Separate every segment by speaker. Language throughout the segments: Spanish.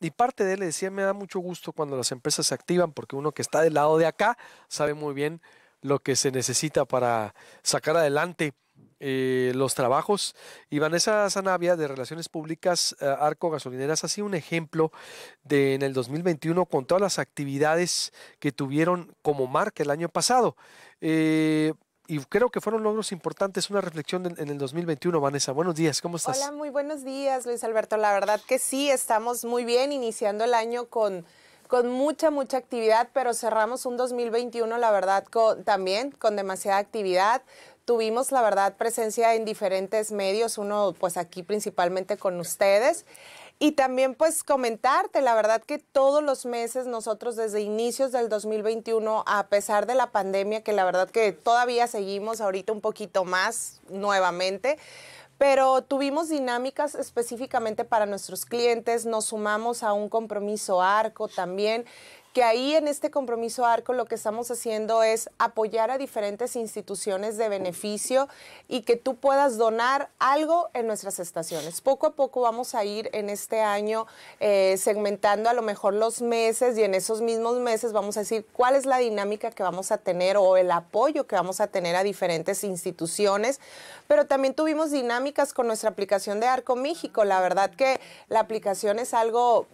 Speaker 1: y parte de él le decía, me da mucho gusto cuando las empresas se activan, porque uno que está del lado de acá sabe muy bien lo que se necesita para sacar adelante eh, los trabajos. Y Vanessa Zanavia, de Relaciones Públicas, eh, Arco Gasolineras, ha sido un ejemplo de en el 2021 con todas las actividades que tuvieron como marca el año pasado. Eh, y creo que fueron logros importantes, una reflexión en, el 2021, Vanessa. Buenos días, ¿cómo estás? Hola,
Speaker 2: muy buenos días, Luis Alberto. La verdad que sí, estamos muy bien iniciando el año con, con mucha, mucha actividad, pero cerramos un 2021, la verdad, también con demasiada actividad. Tuvimos, la verdad, presencia en diferentes medios, uno pues aquí principalmente con ustedes. Y también pues comentarte, la verdad que todos los meses nosotros desde inicios del 2021, a pesar de la pandemia, que la verdad que todavía seguimos ahorita un poquito más nuevamente, pero tuvimos dinámicas específicamente para nuestros clientes, nos sumamos a un compromiso arco también que ahí en este compromiso ARCO lo que estamos haciendo es apoyar a diferentes instituciones de beneficio y que tú puedas donar algo en nuestras estaciones. Poco a poco vamos a ir en este año eh, segmentando a lo mejor los meses y en esos mismos meses vamos a decir cuál es la dinámica que vamos a tener o el apoyo que vamos a tener a diferentes instituciones. Pero también tuvimos dinámicas con nuestra aplicación de Arco México. La verdad que la aplicación es algo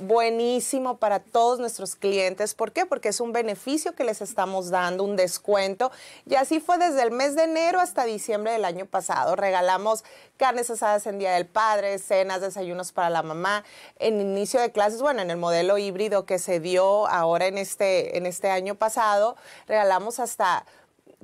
Speaker 2: buenísimo para todos nuestros clientes. ¿Por qué? Porque es un beneficio que les estamos dando, un descuento. Y así fue desde el mes de enero hasta diciembre del año pasado. Regalamos carnes asadas en Día del Padre, cenas, desayunos para la mamá, en inicio de clases, bueno, en el modelo híbrido que se dio ahora en este, en este año pasado, regalamos hasta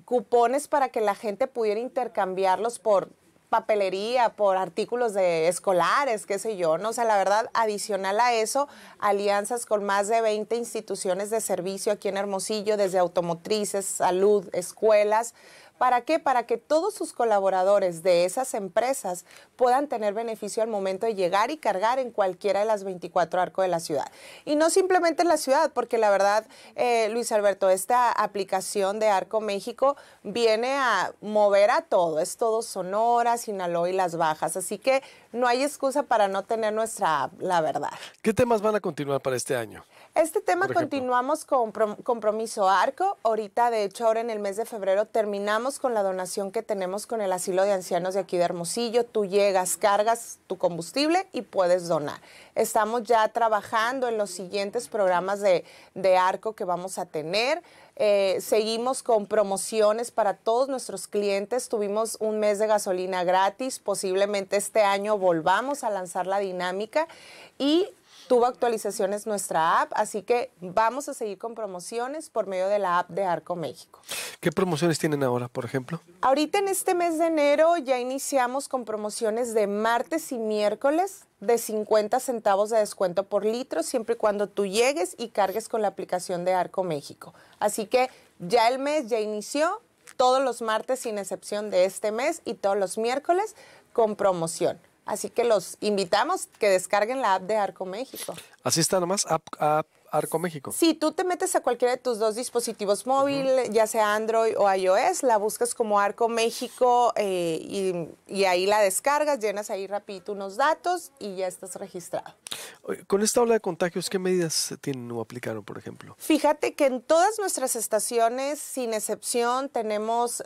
Speaker 2: cupones para que la gente pudiera intercambiarlos por papelería, por artículos de escolares, qué sé yo, ¿no? O sea, la verdad, adicional a eso, alianzas con más de 20 instituciones de servicio aquí en Hermosillo, desde automotrices, salud, escuelas. ¿Para qué? Para que todos sus colaboradores de esas empresas puedan tener beneficio al momento de llegar y cargar en cualquiera de las 24 arcos de la ciudad. Y no simplemente en la ciudad, porque la verdad, eh, Luis Alberto, esta aplicación de Arco México viene a mover a todo. Es todo Sonora, Sinaloa y las bajas. Así que no hay excusa para no tener nuestra la verdad.
Speaker 1: ¿Qué temas van a continuar para este año?
Speaker 2: Este tema continuamos con compromiso arco. Ahorita, de hecho, ahora en el mes de febrero terminamos con la donación que tenemos con el asilo de ancianos de aquí de Hermosillo. Tú llegas, cargas tu combustible y puedes donar. Estamos ya trabajando en los siguientes programas de, arco que vamos a tener. Eh, seguimos con promociones para todos nuestros clientes. Tuvimos un mes de gasolina gratis. Posiblemente este año volvamos a lanzar la dinámica y tuvo actualizaciones nuestra app, así que vamos a seguir con promociones por medio de la app de Arco México.
Speaker 1: ¿Qué promociones tienen ahora, por ejemplo?
Speaker 2: Ahorita en este mes de enero ya iniciamos con promociones de martes y miércoles de 50 centavos de descuento por litro, siempre y cuando tú llegues y cargues con la aplicación de Arco México. Así que ya el mes ya inició, todos los martes sin excepción de este mes y todos los miércoles con promoción. Así que los invitamos que descarguen la app de Arco México.
Speaker 1: Así está nomás, app, Arco México.
Speaker 2: Si tú te metes a cualquiera de tus dos dispositivos móvil, ya sea Android o iOS, la buscas como Arco México eh, y, y, ahí la descargas, llenas ahí rapidito unos datos y ya estás registrado.
Speaker 1: Con esta ola de contagios, ¿qué medidas tienen o aplicaron, por ejemplo?
Speaker 2: Fíjate que en todas nuestras estaciones, sin excepción, tenemos,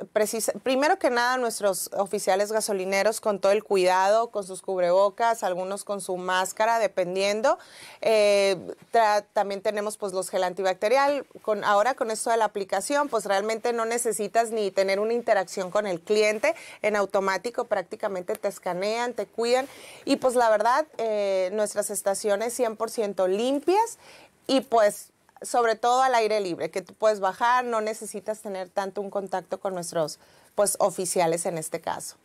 Speaker 2: primero que nada, nuestros oficiales gasolineros con todo el cuidado, con sus cubrebocas, algunos con su máscara, dependiendo. Eh, también tenemos pues los gel antibacterial. ahora con esto de la aplicación, pues realmente no necesitas ni tener una interacción con el cliente. En automático prácticamente te escanean, te cuidan. Y pues la verdad, eh, nuestras estaciones 100% limpias y pues sobre todo al aire libre, que tú puedes bajar, no necesitas tener tanto un contacto con nuestros pues oficiales en este caso.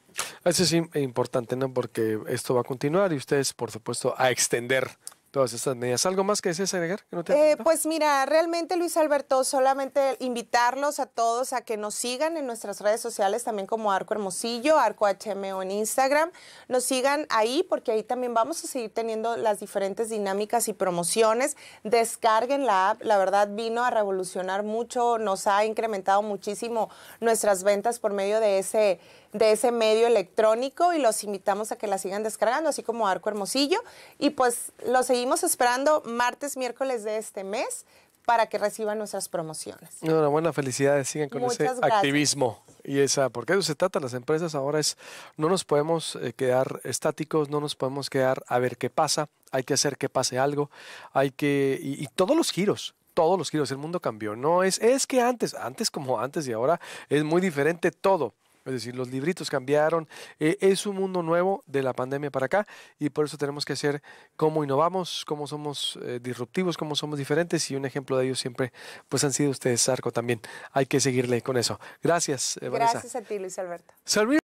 Speaker 1: Eso es importante, ¿no? Porque esto va a continuar y ustedes, por supuesto, a extender todas estas medidas. ¿Algo más que desees agregar? Eh,
Speaker 2: pues mira, realmente Luis Alberto, solamente invitarlos a todos a que nos sigan en nuestras redes sociales también como Arco Hermosillo, Arco HMO en Instagram. Nos sigan ahí porque ahí también vamos a seguir teniendo las diferentes dinámicas y promociones. Descarguen la app, la verdad vino a revolucionar mucho, nos ha incrementado muchísimo nuestras ventas por medio de ese de ese medio electrónico y los invitamos a que la sigan descargando, así como Arco Hermosillo. Y pues los seguimos seguimos esperando martes, miércoles de este mes para que reciban nuestras promociones.
Speaker 1: Una buena felicidades, sigan con ese activismo y esa, porque eso se trata las empresas ahora es no nos podemos eh, quedar estáticos, no nos podemos quedar a ver qué pasa, hay que hacer que pase algo, hay que y, y todos los giros, todos los giros, el mundo cambió, no es es que antes, antes como antes y ahora es muy diferente todo. Es decir, los libritos cambiaron. Eh, es un mundo nuevo de la pandemia para acá y por eso tenemos que hacer cómo innovamos, cómo somos eh, disruptivos, cómo somos diferentes y un ejemplo de ello siempre pues han sido ustedes, Arco, también. Hay que seguirle con eso. Gracias, eh, Gracias
Speaker 2: a ti, Luis Alberto.